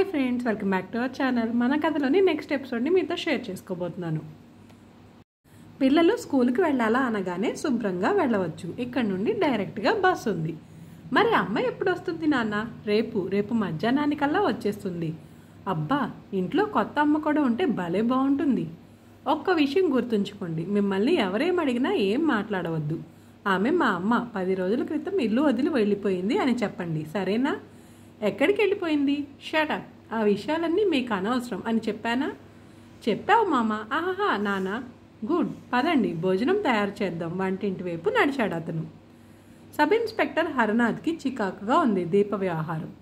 hi friends welcome back to our channel మన కథలోని next ఎపిసోడ్ని మీతో షేర్ చేసుకోబోతున్నాను పిల్లలు స్కూల్కి వెళ్ళాలా అనగానే శుభ్రంగా వెళ్ళవచ్చు ఇక్కడ నుండి డైరెక్ట్గా బస్ ఉంది మరి అమ్మ ఎప్పుడు వస్తుంది నాన్న రేపు రేపు మధ్యాహ్నానికల్లా వచ్చేస్తుంది అబ్బా ఇంట్లో కొత్త అమ్మ కూడా ఉంటే భలే బాగుంటుంది ఒక్క విషయం గుర్తుంచుకోండి మిమ్మల్ని ఎవరేం అడిగినా ఏం మాట్లాడవద్దు ఆమె మా అమ్మ పది రోజుల క్రితం ఇల్లు వదిలి వెళ్ళిపోయింది అని చెప్పండి సరేనా ఎక్కడికి వెళ్ళిపోయింది షటప్ ఆ విషయాలన్నీ మీకు అనవసరం అని చెప్పానా చెప్పావు మామ ఆహా నానా గుడ్ పదండి భోజనం తయారు చేద్దాం వంటింటి వైపు నడిచాడు అతను సబ్ ఇన్స్పెక్టర్ హరనాథ్కి చికాకుగా ఉంది దీప వ్యవహారం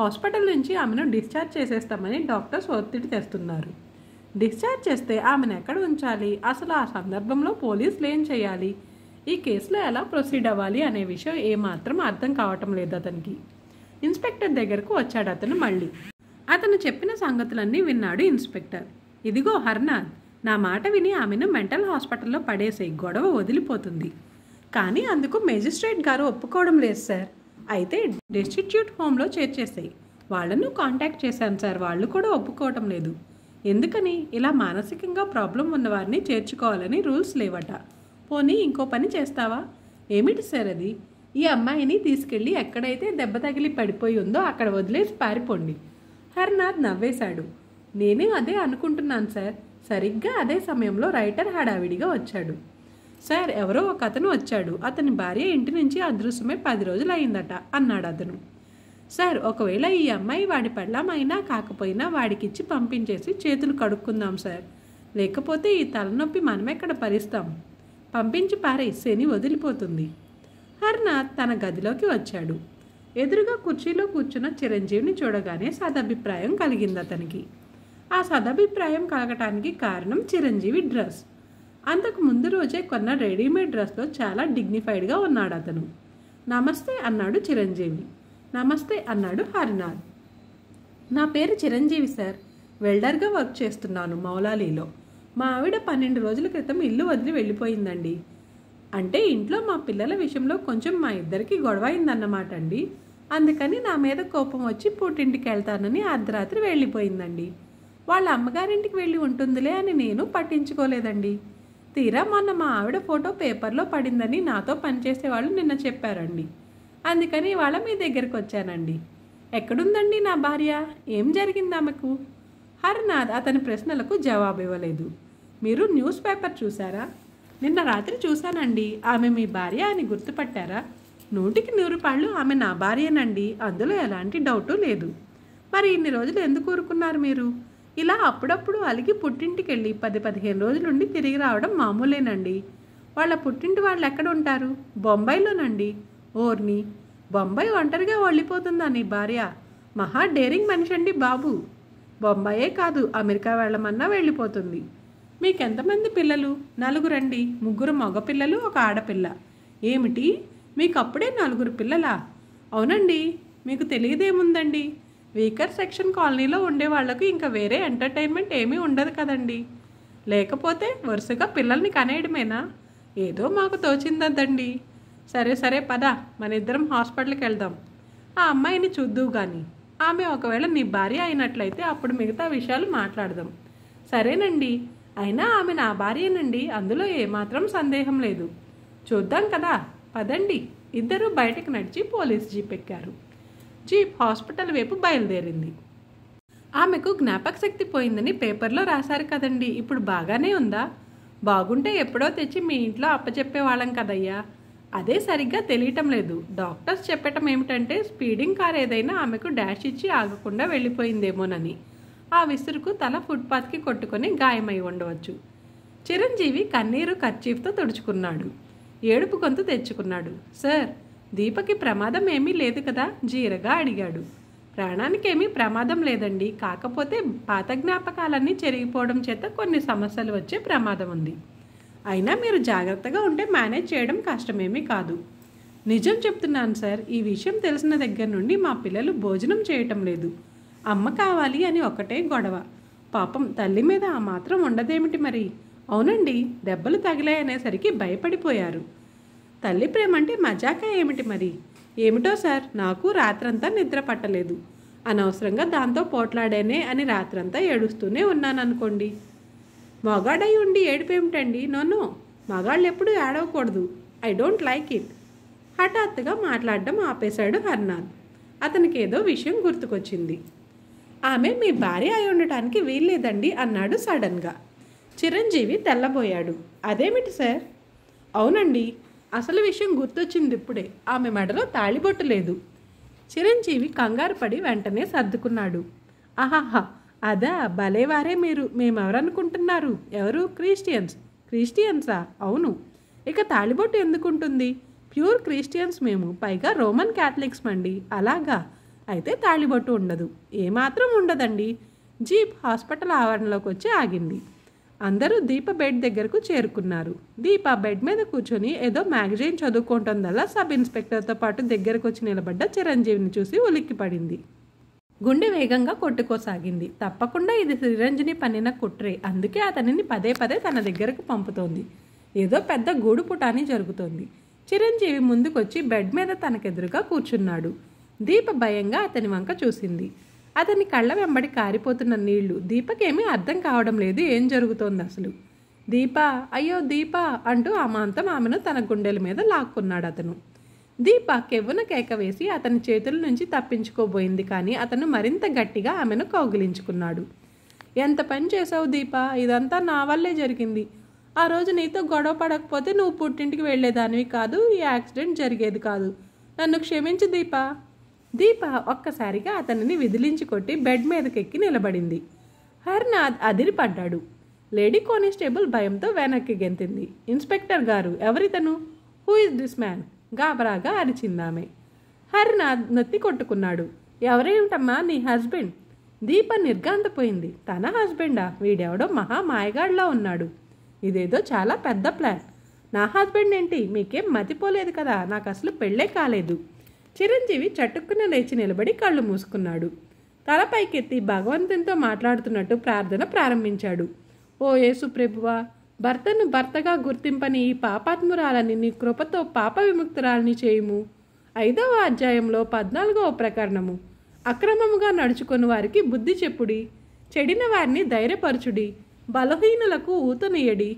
హాస్పిటల్ నుంచి ఆమెను డిశ్చార్జ్ చేసేస్తామని డాక్టర్స్ ఒత్తిడి తెస్తున్నారు డిశ్చార్జ్ చేస్తే ఆమెను ఎక్కడ ఉంచాలి అసలు ఆ సందర్భంలో పోలీసులు ఏం చేయాలి ఈ కేసులో ఎలా ప్రొసీడ్ అవ్వాలి అనే విషయం ఏమాత్రం అర్థం కావటం లేదు అతనికి ఇన్స్పెక్టర్ దగ్గరకు వచ్చాడు అతను మళ్ళీ అతను చెప్పిన సంగతులన్నీ విన్నాడు ఇన్స్పెక్టర్ ఇదిగో హర్నాథ్ నా మాట విని ఆమెను మెంటల్ హాస్పిటల్లో పడేసే గొడవ వదిలిపోతుంది కానీ అందుకు మేజిస్ట్రేట్ గారు ఒప్పుకోవడం లేదు సార్ అయితే డిస్టిట్యూట్ హోమ్లో చేర్చేసాయి వాళ్ళను కాంటాక్ట్ చేశాను సార్ వాళ్ళు కూడా ఒప్పుకోవటం లేదు ఎందుకని ఇలా మానసికంగా ప్రాబ్లం ఉన్నవారిని చేర్చుకోవాలని రూల్స్ లేవట పోనీ ఇంకో పని చేస్తావా ఏమిటి సార్ అది ఈ అమ్మాయిని తీసుకెళ్ళి ఎక్కడైతే దెబ్బ తగిలి పడిపోయి ఉందో అక్కడ వదిలేసి పారిపోండి హర్నాథ్ నవ్వేశాడు నేనే అదే అనుకుంటున్నాను సార్ సరిగ్గా అదే సమయంలో రైటర్ హడావిడిగా వచ్చాడు సార్ ఎవరో ఒక అతను వచ్చాడు అతని భార్య ఇంటి నుంచి అదృశ్యమే పది రోజులు అయిందట అన్నాడు అతను సార్ ఒకవేళ ఈ అమ్మాయి వాడి పళ్ళమైనా కాకపోయినా వాడికిచ్చి పంపించేసి చేతులు కడుక్కుందాం సార్ లేకపోతే ఈ తలనొప్పి మనమెక్కడ భరిస్తాం పంపించి పారే శని వదిలిపోతుంది హర్నాథ్ తన గదిలోకి వచ్చాడు ఎదురుగా కుర్చీలో కూర్చున్న చిరంజీవిని చూడగానే సదభిప్రాయం కలిగింది అతనికి ఆ సదభిప్రాయం కలగటానికి కారణం చిరంజీవి డ్రెస్ అంతకు ముందు రోజే కొన్న రెడీమేడ్ డ్రెస్లో చాలా డిగ్నిఫైడ్గా ఉన్నాడు అతను నమస్తే అన్నాడు చిరంజీవి నమస్తే అన్నాడు హరినాథ్ నా పేరు చిరంజీవి సార్ వెల్డర్గా వర్క్ చేస్తున్నాను మౌలాలీలో మా ఆవిడ పన్నెండు రోజుల క్రితం ఇల్లు వదిలి వెళ్ళిపోయిందండి అంటే ఇంట్లో మా పిల్లల విషయంలో కొంచెం మా ఇద్దరికి గొడవ అయిందన్నమాట అండి అందుకని నా మీద కోపం వచ్చి పుట్టింటికి వెళ్తానని అర్ధరాత్రి వెళ్ళిపోయిందండి వాళ్ళ అమ్మగారింటికి వెళ్ళి ఉంటుందిలే అని నేను పట్టించుకోలేదండి తీరా మొన్న మా ఆవిడ ఫోటో పేపర్లో పడిందని నాతో పనిచేసే వాళ్ళు నిన్న చెప్పారండి అందుకని ఇవాళ మీ దగ్గరికి వచ్చానండి ఎక్కడుందండి నా భార్య ఏం జరిగింది ఆమెకు హర్నాథ్ అతని ప్రశ్నలకు జవాబు ఇవ్వలేదు మీరు న్యూస్ పేపర్ చూసారా నిన్న రాత్రి చూశానండి ఆమె మీ భార్య అని గుర్తుపట్టారా నూటికి నూరు పాళ్ళు ఆమె నా భార్యనండి అందులో ఎలాంటి డౌటు లేదు మరి ఇన్ని రోజులు ఎందుకు ఊరుకున్నారు మీరు ఇలా అప్పుడప్పుడు అలిగి పుట్టింటికి వెళ్ళి పది పదిహేను రోజులుండి తిరిగి రావడం మామూలేనండి వాళ్ళ పుట్టింటి వాళ్ళు ఎక్కడ ఉంటారు బొంబాయిలోనండి ఓర్ని బొంబాయి ఒంటరిగా వెళ్ళిపోతుందా నీ భార్య మహా డేరింగ్ మనిషి అండి బాబు బొంబాయే కాదు అమెరికా వెళ్ళమన్నా వెళ్ళిపోతుంది మీకెంతమంది పిల్లలు నలుగురండి ముగ్గురు మగపిల్లలు ఒక ఆడపిల్ల ఏమిటి మీకు అప్పుడే నలుగురు పిల్లలా అవునండి మీకు తెలియదేముందండి వీకర్ సెక్షన్ కాలనీలో ఉండే వాళ్లకు ఇంకా వేరే ఎంటర్టైన్మెంట్ ఏమీ ఉండదు కదండి లేకపోతే వరుసగా పిల్లల్ని కనేయడమేనా ఏదో మాకు తోచిందద్దండి సరే సరే పద మన ఇద్దరం హాస్పిటల్కి వెళ్దాం ఆ అమ్మాయిని చూద్దువు కానీ ఆమె ఒకవేళ నీ భార్య అయినట్లయితే అప్పుడు మిగతా విషయాలు మాట్లాడదాం సరేనండి అయినా ఆమె నా భార్యనండి అందులో ఏమాత్రం సందేహం లేదు చూద్దాం కదా పదండి ఇద్దరూ బయటకు నడిచి పోలీస్ జీప్ ఎక్కారు జీప్ హాస్పిటల్ వైపు బయలుదేరింది ఆమెకు జ్ఞాపక శక్తి పోయిందని పేపర్లో రాశారు కదండి ఇప్పుడు బాగానే ఉందా బాగుంటే ఎప్పుడో తెచ్చి మీ ఇంట్లో అప్పచెప్పేవాళ్ళం కదయ్యా అదే సరిగ్గా తెలియటం లేదు డాక్టర్స్ చెప్పటం ఏమిటంటే స్పీడింగ్ కార్ ఏదైనా ఆమెకు డాష్ ఇచ్చి ఆగకుండా వెళ్ళిపోయిందేమోనని ఆ విసురుకు తల ఫుట్పాత్కి కొట్టుకొని గాయమై ఉండవచ్చు చిరంజీవి కన్నీరు కర్చీఫ్తో తుడుచుకున్నాడు ఏడుపు గొంతు తెచ్చుకున్నాడు సార్ దీపకి ప్రమాదం ఏమీ లేదు కదా జీరగా అడిగాడు ప్రాణానికేమీ ప్రమాదం లేదండి కాకపోతే పాత జ్ఞాపకాలన్నీ చెరిగిపోవడం చేత కొన్ని సమస్యలు వచ్చే ప్రమాదం ఉంది అయినా మీరు జాగ్రత్తగా ఉంటే మేనేజ్ చేయడం కష్టమేమీ కాదు నిజం చెప్తున్నాను సార్ ఈ విషయం తెలిసిన దగ్గర నుండి మా పిల్లలు భోజనం చేయటం లేదు అమ్మ కావాలి అని ఒకటే గొడవ పాపం తల్లి మీద ఆ మాత్రం ఉండదేమిటి మరి అవునండి దెబ్బలు తగిలాయనేసరికి భయపడిపోయారు తల్లి ప్రేమ అంటే మజాక ఏమిటి మరి ఏమిటో సార్ నాకు రాత్రంతా నిద్ర పట్టలేదు అనవసరంగా దాంతో పోట్లాడానే అని రాత్రంతా ఏడుస్తూనే ఉన్నాననుకోండి మగాడై ఉండి ఏడిపేమిటండి నన్ను మగాళ్ళు ఎప్పుడు ఏడవకూడదు ఐ డోంట్ లైక్ ఇట్ హఠాత్తుగా మాట్లాడడం ఆపేశాడు హర్నాథ్ అతనికి ఏదో విషయం గుర్తుకొచ్చింది ఆమె మీ భార్య అయి ఉండటానికి వీల్లేదండి అన్నాడు సడన్గా చిరంజీవి తెల్లబోయాడు అదేమిటి సార్ అవునండి అసలు విషయం గుర్తొచ్చింది ఇప్పుడే ఆమె మెడలో తాళిబొట్టు లేదు చిరంజీవి కంగారు పడి వెంటనే సర్దుకున్నాడు ఆహాహా అదా భలేవారే మీరు మేమెవరనుకుంటున్నారు ఎవరు క్రిస్టియన్స్ క్రిస్టియన్సా అవును ఇక తాళిబొట్టు ఎందుకుంటుంది ప్యూర్ క్రిస్టియన్స్ మేము పైగా రోమన్ క్యాథలిక్స్ అండి అలాగా అయితే తాళిబొట్టు ఉండదు ఏమాత్రం ఉండదండి జీప్ హాస్పిటల్ ఆవరణలోకి వచ్చి ఆగింది అందరూ దీప బెడ్ దగ్గరకు చేరుకున్నారు దీప బెడ్ మీద కూర్చొని ఏదో మ్యాగజైన్ చదువుకుంటుందల్లా సబ్ ఇన్స్పెక్టర్తో పాటు దగ్గరకు వచ్చి నిలబడ్డ చిరంజీవిని చూసి ఉలిక్కిపడింది గుండె వేగంగా కొట్టుకోసాగింది తప్పకుండా ఇది చిరంజీవి పన్నిన కుట్రే అందుకే అతనిని పదే పదే తన దగ్గరకు పంపుతోంది ఏదో పెద్ద గూడుపుటాని జరుగుతోంది చిరంజీవి ముందుకొచ్చి బెడ్ మీద తనకెదురుగా కూర్చున్నాడు దీప భయంగా అతని వంక చూసింది అతని కళ్ళ వెంబడి కారిపోతున్న నీళ్లు దీపకేమీ అర్థం కావడం లేదు ఏం జరుగుతోంది అసలు దీప అయ్యో దీప అంటూ అమాంతం ఆమెను తన గుండెల మీద లాక్కున్నాడు అతను దీప కెవ్వున కేక వేసి అతని చేతుల నుంచి తప్పించుకోబోయింది కానీ అతను మరింత గట్టిగా ఆమెను కౌగిలించుకున్నాడు ఎంత పని చేసావు దీప ఇదంతా నా వల్లే జరిగింది ఆ రోజు నీతో గొడవ పడకపోతే నువ్వు పుట్టింటికి వెళ్ళేదానివి కాదు ఈ యాక్సిడెంట్ జరిగేది కాదు నన్ను క్షమించు దీప దీప ఒక్కసారిగా అతనిని విదిలించి కొట్టి బెడ్ మీదకెక్కి నిలబడింది హర్నాథ్ అదిరిపడ్డాడు లేడీ కానిస్టేబుల్ భయంతో వెనక్కి గెంతింది ఇన్స్పెక్టర్ గారు ఎవరితను హూ ఇస్ దిస్ మ్యాన్ గాబరాగా అరిచిందామె హరినాథ్ నొత్తి కొట్టుకున్నాడు ఎవరేమిటమ్మా నీ హస్బెండ్ దీప నిర్గాంతపోయింది తన హస్బెండా వీడెవడో మహా మాయగాడిలా ఉన్నాడు ఇదేదో చాలా పెద్ద ప్లాన్ నా హస్బెండ్ ఏంటి మీకేం మతిపోలేదు కదా నాకు అసలు పెళ్ళే కాలేదు చిరంజీవి చటుక్కున లేచి నిలబడి కళ్ళు మూసుకున్నాడు తల పైకెత్తి భగవంతునితో మాట్లాడుతున్నట్టు ప్రార్థన ప్రారంభించాడు ఓ యేసు ప్రభువా భర్తను భర్తగా గుర్తింపని ఈ పాపాత్మురాలని నీ కృపతో పాప విముక్తురాలని చేయుము ఐదవ అధ్యాయంలో పద్నాలుగవ ప్రకరణము అక్రమముగా నడుచుకొని వారికి బుద్ధి చెప్పుడి చెడిన వారిని ధైర్యపరచుడి బలహీనులకు ఊతనీయడి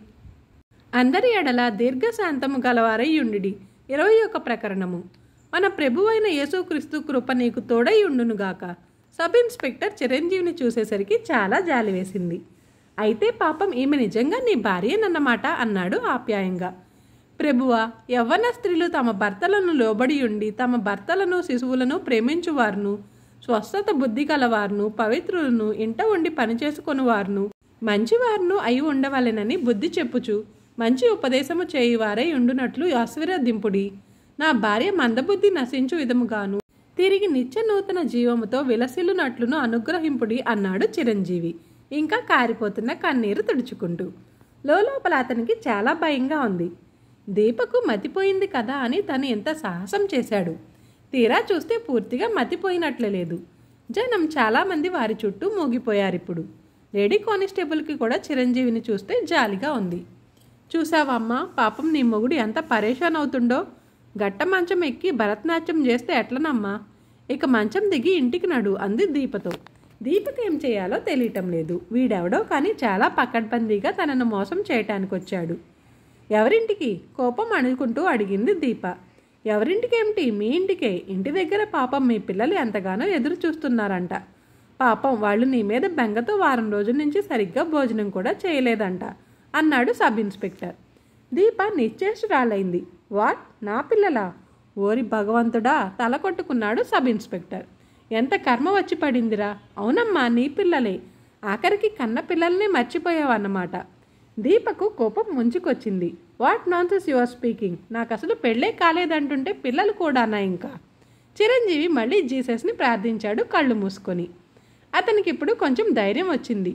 అందరి ఎడల దీర్ఘశాంతము గలవారై ఉండి ఇరవై ఒక ప్రకరణము మన ప్రభువైన యేసుక్రీస్తు కృప నీకు తోడై ఉండునుగాక సబ్ ఇన్స్పెక్టర్ చిరంజీవిని చూసేసరికి చాలా జాలి వేసింది అయితే పాపం ఈమె నిజంగా నీ భార్యనన్నమాట అన్నాడు ఆప్యాయంగా ప్రభువ యవ్వన స్త్రీలు తమ భర్తలను లోబడి ఉండి తమ భర్తలను శిశువులను ప్రేమించువారును స్వస్థత బుద్ధి కలవారును పవిత్రులను ఇంట ఉండి పనిచేసుకొనివారును మంచివారును అయి ఉండవలెనని బుద్ధి చెప్పుచు మంచి ఉపదేశము చేయువారై ఉండునట్లు ఆశీర్వదింపుడి నా భార్య మందబుద్ధి నశించు విధముగాను తిరిగి నిత్య నూతన జీవముతో విలసిల్లునట్లును అనుగ్రహింపుడి అన్నాడు చిరంజీవి ఇంకా కారిపోతున్న కన్నీరు తుడుచుకుంటూ లోపల అతనికి చాలా భయంగా ఉంది దీపకు మతిపోయింది కదా అని తను ఎంత సాహసం చేశాడు తీరా చూస్తే పూర్తిగా మతిపోయినట్లే లేదు జనం చాలామంది వారి చుట్టూ మూగిపోయారు ఇప్పుడు లేడీ కానిస్టేబుల్కి కూడా చిరంజీవిని చూస్తే జాలిగా ఉంది చూసావమ్మా పాపం నీ మొగుడు ఎంత పరేషాన్ అవుతుండో గట్ట మంచం ఎక్కి భరతనాట్యం చేస్తే ఎట్లనమ్మా ఇక మంచం దిగి ఇంటికి నడు అంది దీపతో దీపకి ఏం చేయాలో తెలియటం లేదు వీడెవడో కానీ చాలా పక్కడ్బందీగా తనను మోసం చేయటానికి వచ్చాడు ఎవరింటికి కోపం అణుకుంటూ అడిగింది దీప ఎవరింటికేమిటి మీ ఇంటికే ఇంటి దగ్గర పాపం మీ పిల్లలు ఎంతగానో ఎదురు చూస్తున్నారంట పాపం వాళ్ళు నీ మీద బెంగతో వారం రోజుల నుంచి సరిగ్గా భోజనం కూడా చేయలేదంట అన్నాడు సబ్ ఇన్స్పెక్టర్ దీప రాలైంది వాట్ నా పిల్లలా ఓరి భగవంతుడా తల కొట్టుకున్నాడు సబ్ ఇన్స్పెక్టర్ ఎంత కర్మ వచ్చి పడిందిరా అవునమ్మా నీ పిల్లలే ఆఖరికి కన్న పిల్లల్ని మర్చిపోయావన్నమాట దీపకు కోపం ముంచుకొచ్చింది వాట్ నాన్సెస్ యువర్ స్పీకింగ్ నాకు అసలు పెళ్ళే కాలేదంటుంటే పిల్లలు కూడానా ఇంకా చిరంజీవి మళ్ళీ జీసస్ని ప్రార్థించాడు కళ్ళు మూసుకొని అతనికి ఇప్పుడు కొంచెం ధైర్యం వచ్చింది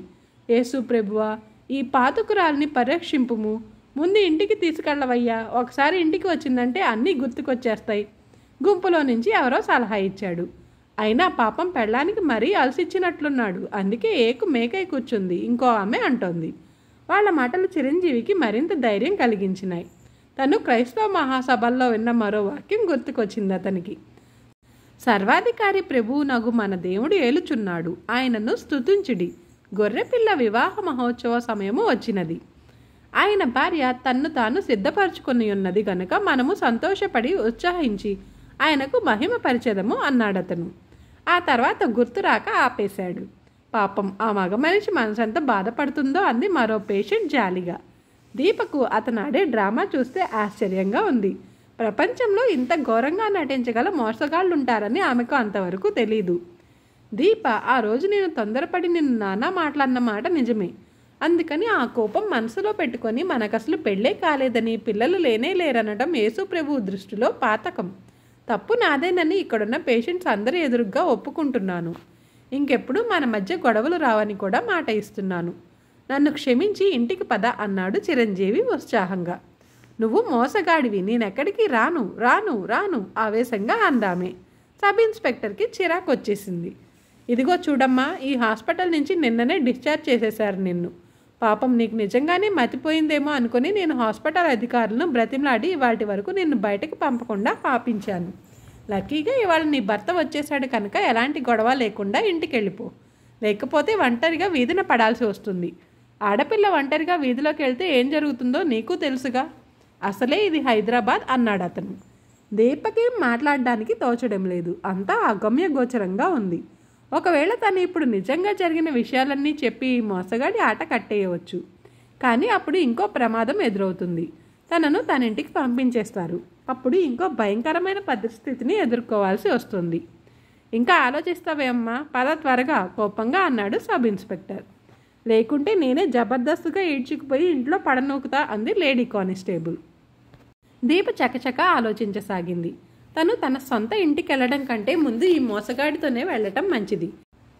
ఏసు ప్రభువా ఈ పాతుకురాల్ని పరిరక్షింపుము ముందు ఇంటికి తీసుకెళ్ళవయ్యా ఒకసారి ఇంటికి వచ్చిందంటే అన్నీ గుర్తుకొచ్చేస్తాయి గుంపులో నుంచి ఎవరో సలహా ఇచ్చాడు అయినా పాపం పెళ్ళానికి మరీ అలసిచ్చినట్లున్నాడు అందుకే ఏకు మేకై కూర్చుంది ఇంకో ఆమె అంటోంది వాళ్ళ మాటలు చిరంజీవికి మరింత ధైర్యం కలిగించినాయి తను క్రైస్తవ మహాసభల్లో విన్న మరో వాక్యం గుర్తుకొచ్చింది అతనికి సర్వాధికారి ప్రభువు నగు మన దేవుడు ఏలుచున్నాడు ఆయనను స్తుతించుడి గొర్రెపిల్ల వివాహ మహోత్సవ సమయము వచ్చినది ఆయన భార్య తన్ను తాను సిద్ధపరచుకుని ఉన్నది గనుక మనము సంతోషపడి ఉత్సాహించి ఆయనకు మహిమ పరిచదము అన్నాడతను ఆ తర్వాత గుర్తురాక ఆపేశాడు పాపం ఆ మగ మనిషి మనసెంత బాధపడుతుందో అంది మరో పేషెంట్ జాలిగా దీపకు అతనాడే డ్రామా చూస్తే ఆశ్చర్యంగా ఉంది ప్రపంచంలో ఇంత ఘోరంగా నటించగల మోసగాళ్ళుంటారని ఆమెకు అంతవరకు తెలీదు దీప ఆ రోజు నేను తొందరపడి నిన్ను నానా మాట్లాడిన మాట నిజమే అందుకని ఆ కోపం మనసులో పెట్టుకొని మనకసలు పెళ్ళే కాలేదని పిల్లలు లేనే లేరనడం యేసు ప్రభు దృష్టిలో పాతకం తప్పు నాదేనని ఇక్కడున్న పేషెంట్స్ అందరి ఎదురుగ్గా ఒప్పుకుంటున్నాను ఇంకెప్పుడు మన మధ్య గొడవలు రావని కూడా మాట ఇస్తున్నాను నన్ను క్షమించి ఇంటికి పద అన్నాడు చిరంజీవి ఉత్సాహంగా నువ్వు మోసగాడివి నేనెక్కడికి రాను రాను రాను ఆవేశంగా అందామే సబ్ ఇన్స్పెక్టర్కి చిరాకొచ్చేసింది ఇదిగో చూడమ్మా ఈ హాస్పిటల్ నుంచి నిన్ననే డిశ్చార్జ్ చేసేశారు నిన్ను పాపం నీకు నిజంగానే మతిపోయిందేమో అనుకుని నేను హాస్పిటల్ అధికారులను బ్రతిమలాడి ఇవాటి వరకు నిన్ను బయటకు పంపకుండా పాపించాను లక్కీగా ఇవాళ నీ భర్త వచ్చేసాడు కనుక ఎలాంటి గొడవ లేకుండా ఇంటికి వెళ్ళిపో లేకపోతే ఒంటరిగా వీధిన పడాల్సి వస్తుంది ఆడపిల్ల ఒంటరిగా వీధిలోకి వెళ్తే ఏం జరుగుతుందో నీకు తెలుసుగా అసలే ఇది హైదరాబాద్ అన్నాడు అతను దీపకేం మాట్లాడడానికి తోచడం లేదు అంతా అగమ్యగోచరంగా ఉంది ఒకవేళ తను ఇప్పుడు నిజంగా జరిగిన విషయాలన్నీ చెప్పి మోసగాడి ఆట కట్టేయవచ్చు కానీ అప్పుడు ఇంకో ప్రమాదం ఎదురవుతుంది తనను తన ఇంటికి పంపించేస్తారు అప్పుడు ఇంకో భయంకరమైన పరిస్థితిని ఎదుర్కోవాల్సి వస్తుంది ఇంకా ఆలోచిస్తావేమ్మా పద త్వరగా కోపంగా అన్నాడు సబ్ ఇన్స్పెక్టర్ లేకుంటే నేనే జబర్దస్తుగా ఈడ్చుకుపోయి ఇంట్లో పడనూకుతా అంది లేడీ కానిస్టేబుల్ దీప చకచక ఆలోచించసాగింది తను తన సొంత ఇంటికి వెళ్ళడం కంటే ముందు ఈ మోసగాడితోనే వెళ్ళటం మంచిది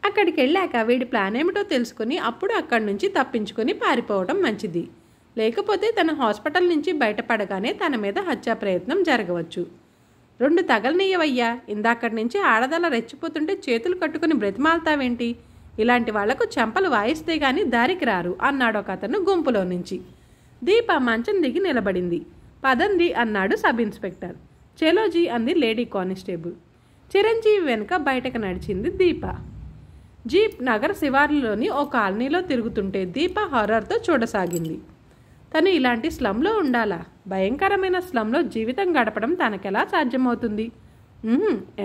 అక్కడికి వెళ్ళాక వీడి ప్లాన్ ఏమిటో తెలుసుకుని అప్పుడు అక్కడి నుంచి తప్పించుకొని పారిపోవడం మంచిది లేకపోతే తన హాస్పిటల్ నుంచి బయటపడగానే తన మీద హత్యా ప్రయత్నం జరగవచ్చు రెండు తగలనీయవయ్యా ఇందాకటి నుంచి ఆడదల రెచ్చిపోతుంటే చేతులు కట్టుకుని బ్రతిమాలతావేంటి ఇలాంటి వాళ్లకు చెంపలు వాయిస్తే గాని దారికి రారు ఒక అతను గుంపులో నుంచి దీప మంచం దిగి నిలబడింది పదంది అన్నాడు సబ్ ఇన్స్పెక్టర్ చెలోజీ అంది లేడీ కానిస్టేబుల్ చిరంజీవి వెనుక బయటకు నడిచింది దీప జీప్ నగర శివార్లలోని ఓ కాలనీలో తిరుగుతుంటే దీప హారర్తో చూడసాగింది తను ఇలాంటి స్లంలో ఉండాలా భయంకరమైన స్లంలో జీవితం గడపడం తనకెలా సాధ్యమవుతుంది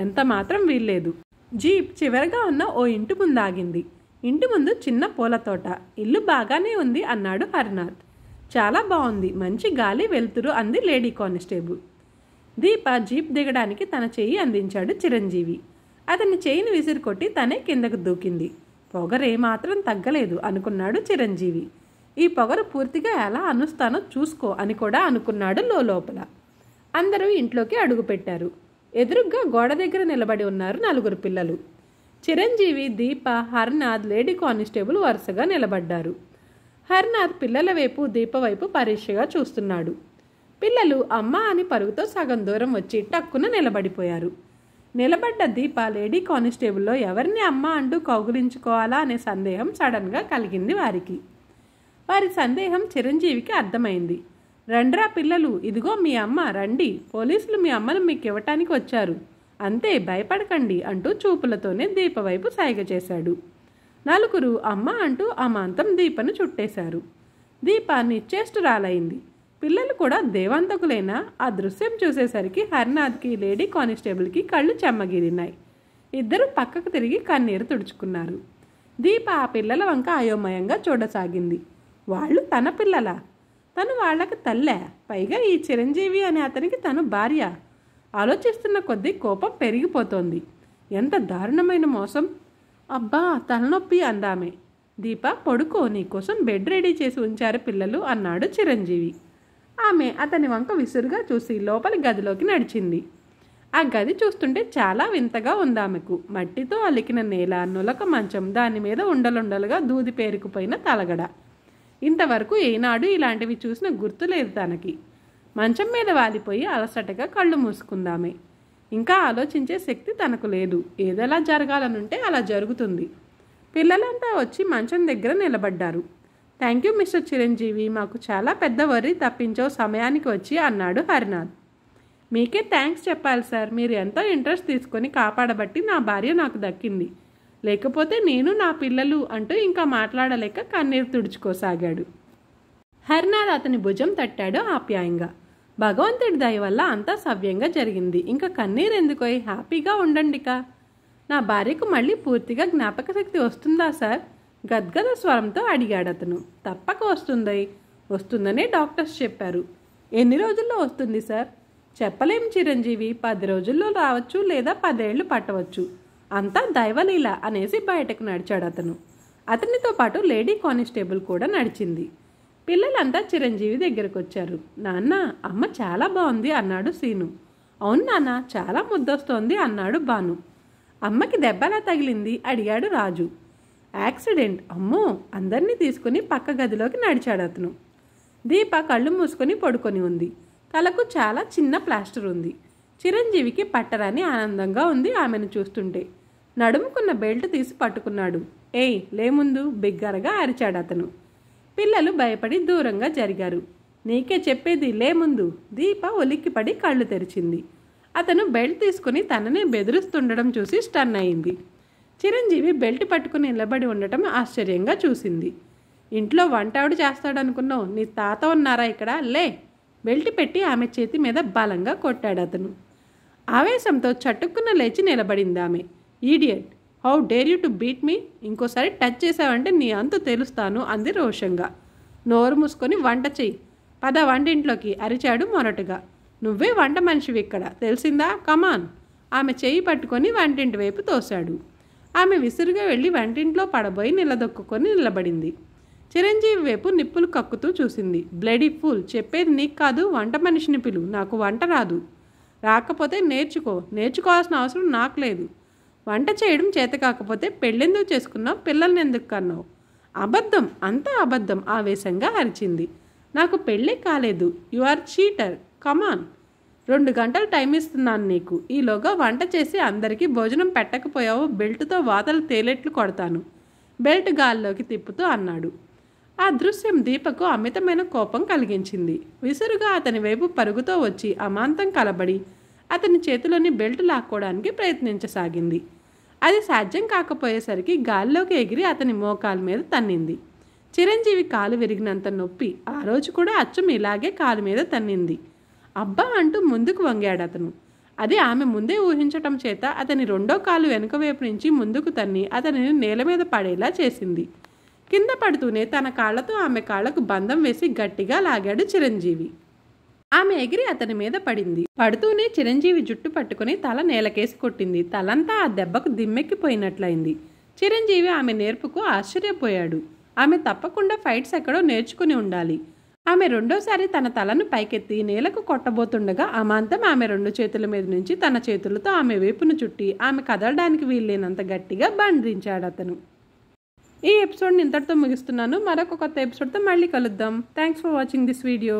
ఎంత మాత్రం వీల్లేదు జీప్ చివరగా ఉన్న ఓ ఇంటి ముందు ఆగింది ఇంటి ముందు చిన్న పూల తోట ఇల్లు బాగానే ఉంది అన్నాడు హరినాథ్ చాలా బాగుంది మంచి గాలి వెలుతురు అంది లేడీ కానిస్టేబుల్ దీప జీప్ దిగడానికి తన చేయి అందించాడు చిరంజీవి అతని చేయిని విసిరుకొట్టి తనే కిందకు దూకింది పొగరే మాత్రం తగ్గలేదు అనుకున్నాడు చిరంజీవి ఈ పొగరు పూర్తిగా ఎలా అనుస్తానో చూసుకో అని కూడా అనుకున్నాడు లోపల అందరూ ఇంట్లోకి అడుగుపెట్టారు ఎదురుగ్గా గోడ దగ్గర నిలబడి ఉన్నారు నలుగురు పిల్లలు చిరంజీవి దీప హర్నాథ్ లేడీ కానిస్టేబుల్ వరుసగా నిలబడ్డారు హర్నాథ్ పిల్లల వైపు దీప వైపు పరీక్షగా చూస్తున్నాడు పిల్లలు అమ్మ అని పరుగుతో సగం దూరం వచ్చి టక్కున నిలబడిపోయారు నిలబడ్డ దీప లేడీ కానిస్టేబుల్లో ఎవరిని అమ్మ అంటూ కౌగులించుకోవాలా అనే సందేహం సడన్గా కలిగింది వారికి వారి సందేహం చిరంజీవికి అర్థమైంది రండ్రా పిల్లలు ఇదిగో మీ అమ్మ రండి పోలీసులు మీ అమ్మను మీకు ఇవ్వటానికి వచ్చారు అంతే భయపడకండి అంటూ చూపులతోనే దీప వైపు సాయిగ చేశాడు నలుగురు అమ్మ అంటూ అమాంతం దీపను చుట్టేశారు దీప నిశ్చేష్టురాలైంది పిల్లలు కూడా దేవంతకులైన ఆ దృశ్యం చూసేసరికి హరినాథ్కి లేడీ కానిస్టేబుల్కి కళ్ళు చెమ్మగిరినాయి ఇద్దరు పక్కకు తిరిగి కన్నీరు తుడుచుకున్నారు దీప ఆ పిల్లల వంక అయోమయంగా చూడసాగింది వాళ్ళు తన పిల్లల తను వాళ్ళకి తల్లే పైగా ఈ చిరంజీవి అనే అతనికి తను భార్య ఆలోచిస్తున్న కొద్దీ కోపం పెరిగిపోతోంది ఎంత దారుణమైన మోసం అబ్బా తలనొప్పి అందామే దీప పడుకో నీకోసం బెడ్ రెడీ చేసి ఉంచారు పిల్లలు అన్నాడు చిరంజీవి ఆమె అతని వంక విసురుగా చూసి లోపలి గదిలోకి నడిచింది ఆ గది చూస్తుంటే చాలా వింతగా ఉంది ఆమెకు మట్టితో అలికిన నేల నులక మంచం దాని మీద ఉండలుండలుగా దూది పేరుకుపోయిన తలగడ ఇంతవరకు ఏనాడు ఇలాంటివి చూసిన గుర్తు లేదు తనకి మంచం మీద వాలిపోయి అలసటగా కళ్ళు మూసుకుందామే ఇంకా ఆలోచించే శక్తి తనకు లేదు ఏదెలా జరగాలనుంటే అలా జరుగుతుంది పిల్లలంతా వచ్చి మంచం దగ్గర నిలబడ్డారు థ్యాంక్ యూ మిస్టర్ చిరంజీవి మాకు చాలా పెద్ద వరి తప్పించో సమయానికి వచ్చి అన్నాడు హరినాథ్ మీకే థ్యాంక్స్ చెప్పాలి సార్ మీరు ఎంతో ఇంట్రెస్ట్ తీసుకొని కాపాడబట్టి నా భార్య నాకు దక్కింది లేకపోతే నేను నా పిల్లలు అంటూ ఇంకా మాట్లాడలేక కన్నీరు తుడుచుకోసాగాడు హరినాథ్ అతని భుజం తట్టాడు ఆప్యాయంగా భగవంతుడి దయ వల్ల అంతా సవ్యంగా జరిగింది ఇంకా కన్నీరు ఎందుకోయ్ హ్యాపీగా ఉండండిక నా భార్యకు మళ్ళీ పూర్తిగా జ్ఞాపకశక్తి వస్తుందా సార్ గద్గద స్వరంతో అతను తప్పక వస్తుంది వస్తుందని డాక్టర్స్ చెప్పారు ఎన్ని రోజుల్లో వస్తుంది సార్ చెప్పలేం చిరంజీవి పది రోజుల్లో రావచ్చు లేదా పదేళ్లు పట్టవచ్చు అంతా దైవలీల అనేసి బయటకు నడిచాడు అతను అతనితో పాటు లేడీ కానిస్టేబుల్ కూడా నడిచింది పిల్లలంతా చిరంజీవి దగ్గరకు వచ్చారు నాన్న అమ్మ చాలా బాగుంది అన్నాడు సీను అవును నాన్న చాలా ముద్దొస్తోంది అన్నాడు బాను అమ్మకి దెబ్బలా తగిలింది అడిగాడు రాజు యాక్సిడెంట్ అమ్మో అందరినీ తీసుకుని పక్క గదిలోకి నడిచాడు అతను దీప కళ్ళు మూసుకొని పడుకొని ఉంది తలకు చాలా చిన్న ప్లాస్టర్ ఉంది చిరంజీవికి పట్టరాని ఆనందంగా ఉంది ఆమెను చూస్తుంటే నడుముకున్న బెల్ట్ తీసి పట్టుకున్నాడు ఏయ్ లేముందు బిగ్గరగా అరిచాడు అతను పిల్లలు భయపడి దూరంగా జరిగారు నీకే చెప్పేది లేముందు దీప ఒలిక్కిపడి కళ్ళు తెరిచింది అతను బెల్ట్ తీసుకుని తననే బెదిరిస్తుండడం చూసి స్టన్ అయింది చిరంజీవి బెల్ట్ పట్టుకుని నిలబడి ఉండటం ఆశ్చర్యంగా చూసింది ఇంట్లో వంటావిడ చేస్తాడనుకున్నావు నీ తాత ఉన్నారా ఇక్కడ లే బెల్ట్ పెట్టి ఆమె చేతి మీద బలంగా కొట్టాడు అతను ఆవేశంతో చటుక్కున లేచి నిలబడింది ఆమె idiot how dare you to beat me ఇంకోసారి టచ్ చేసావంటే నీ అంతు తెలుస్తాను అంది రోషంగా నోరు మూసుకొని వంట చెయ్యి పద వంటింట్లోకి అరిచాడు మొరటుగా నువ్వే వంట మనిషివి ఇక్కడ తెలిసిందా కమాన్ ఆమె చేయి పట్టుకొని వంటింటి వైపు తోశాడు ఆమె విసురుగా వెళ్ళి వంటింట్లో పడబోయి నిలదొక్కుని నిలబడింది చిరంజీవి వైపు నిప్పులు కక్కుతూ చూసింది బ్లడీ ఫుల్ చెప్పేది నీకు కాదు వంట మనిషిని పిలు నాకు వంట రాదు రాకపోతే నేర్చుకో నేర్చుకోవాల్సిన అవసరం నాకు లేదు వంట చేయడం చేత కాకపోతే పెళ్ళెందుకు చేసుకున్నావు పిల్లల్ని ఎందుకు కన్నావు అబద్ధం అంతా అబద్ధం ఆవేశంగా అరిచింది నాకు పెళ్ళే కాలేదు యు ఆర్ చీటర్ కమాన్ రెండు గంటలు టైం ఇస్తున్నాను నీకు ఈలోగా వంట చేసి అందరికీ భోజనం పెట్టకపోయావు బెల్ట్తో వాతలు తేలేట్లు కొడతాను బెల్ట్ గాల్లోకి తిప్పుతూ అన్నాడు ఆ దృశ్యం దీపకు అమితమైన కోపం కలిగించింది విసురుగా అతని వైపు పరుగుతో వచ్చి అమాంతం కలబడి అతని చేతిలోని బెల్ట్ లాక్కోవడానికి ప్రయత్నించసాగింది అది సాధ్యం కాకపోయేసరికి గాల్లోకి ఎగిరి అతని మోకాల మీద తన్నింది చిరంజీవి కాలు విరిగినంత నొప్పి ఆ రోజు కూడా అచ్చం ఇలాగే కాలు మీద తన్నింది అబ్బా అంటూ ముందుకు వంగాడు అతను అది ఆమె ముందే ఊహించటం చేత అతని రెండో కాలు వెనుక వైపు నుంచి ముందుకు తన్ని అతనిని నేల మీద పడేలా చేసింది కింద పడుతూనే తన కాళ్లతో ఆమె కాళ్లకు బంధం వేసి గట్టిగా లాగాడు చిరంజీవి ఆమె ఎగిరి అతని మీద పడింది పడుతూనే చిరంజీవి జుట్టు పట్టుకుని తల నేలకేసి కొట్టింది తలంతా ఆ దెబ్బకు దిమ్మెక్కిపోయినట్లయింది చిరంజీవి ఆమె నేర్పుకు ఆశ్చర్యపోయాడు ఆమె తప్పకుండా ఫైట్స్ ఎక్కడో నేర్చుకుని ఉండాలి ఆమె రెండోసారి తన తలను పైకెత్తి నేలకు కొట్టబోతుండగా అమాంతం ఆమె రెండు చేతుల మీద నుంచి తన చేతులతో ఆమె వైపును చుట్టి ఆమె కదలడానికి వీల్లేనంత గట్టిగా బంధించాడు అతను ఈ ఎపిసోడ్ని ఇంతటితో ముగిస్తున్నాను మరొక కొత్త ఎపిసోడ్తో మళ్ళీ కలుద్దాం thanks for watching this video